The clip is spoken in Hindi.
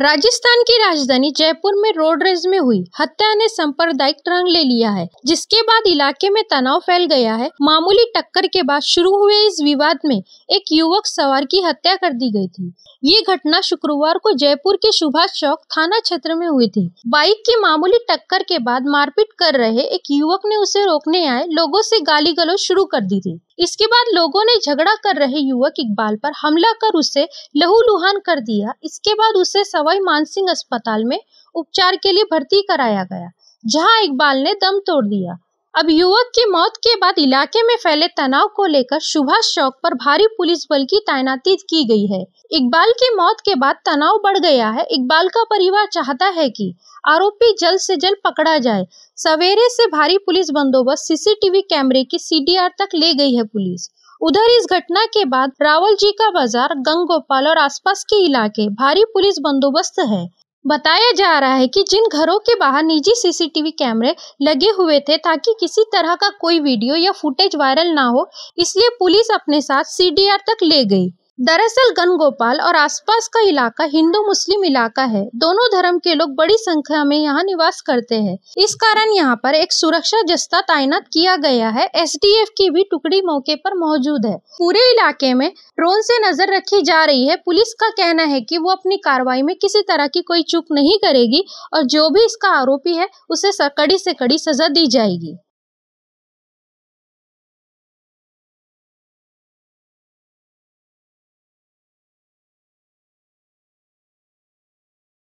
राजस्थान की राजधानी जयपुर में रोड रेज में हुई हत्या ने सांप्रदायिक रंग ले लिया है जिसके बाद इलाके में तनाव फैल गया है मामूली टक्कर के बाद शुरू हुए इस विवाद में एक युवक सवार की हत्या कर दी गई थी ये घटना शुक्रवार को जयपुर के सुभाष चौक थाना क्षेत्र में हुई थी बाइक की मामूली टक्कर के बाद मारपीट कर रहे एक युवक ने उसे रोकने आए लोगों से गाली गलौज शुरू कर दी थी इसके बाद लोगों ने झगड़ा कर रहे युवक इकबाल पर हमला कर उसे लहूलुहान कर दिया इसके बाद उसे सवाई मानसिंह अस्पताल में उपचार के लिए भर्ती कराया गया जहां इकबाल ने दम तोड़ दिया अब युवक की मौत के बाद इलाके में फैले तनाव को लेकर सुभाष चौक पर भारी पुलिस बल की तैनाती की गई है इकबाल की मौत के बाद तनाव बढ़ गया है इकबाल का परिवार चाहता है कि आरोपी जल्द से जल्द पकड़ा जाए सवेरे से भारी पुलिस बंदोबस्त सीसीटीवी कैमरे की सीडीआर तक ले गई है पुलिस उधर इस घटना के बाद रावल जी का बाजार गंगोपाल और आसपास के इलाके भारी पुलिस बंदोबस्त है बताया जा रहा है कि जिन घरों के बाहर निजी सीसीटीवी कैमरे लगे हुए थे ताकि किसी तरह का कोई वीडियो या फुटेज वायरल ना हो इसलिए पुलिस अपने साथ सीडीआर तक ले गई दरअसल गनगोपाल और आसपास का इलाका हिंदू मुस्लिम इलाका है दोनों धर्म के लोग बड़ी संख्या में यहाँ निवास करते हैं इस कारण यहाँ पर एक सुरक्षा जस्ता तैनात किया गया है एसडीएफ की भी टुकड़ी मौके पर मौजूद है पूरे इलाके में ड्रोन से नजर रखी जा रही है पुलिस का कहना है कि वो अपनी कार्रवाई में किसी तरह की कोई चूक नहीं करेगी और जो भी इसका आरोपी है उसे कड़ी से कड़ी सजा दी जाएगी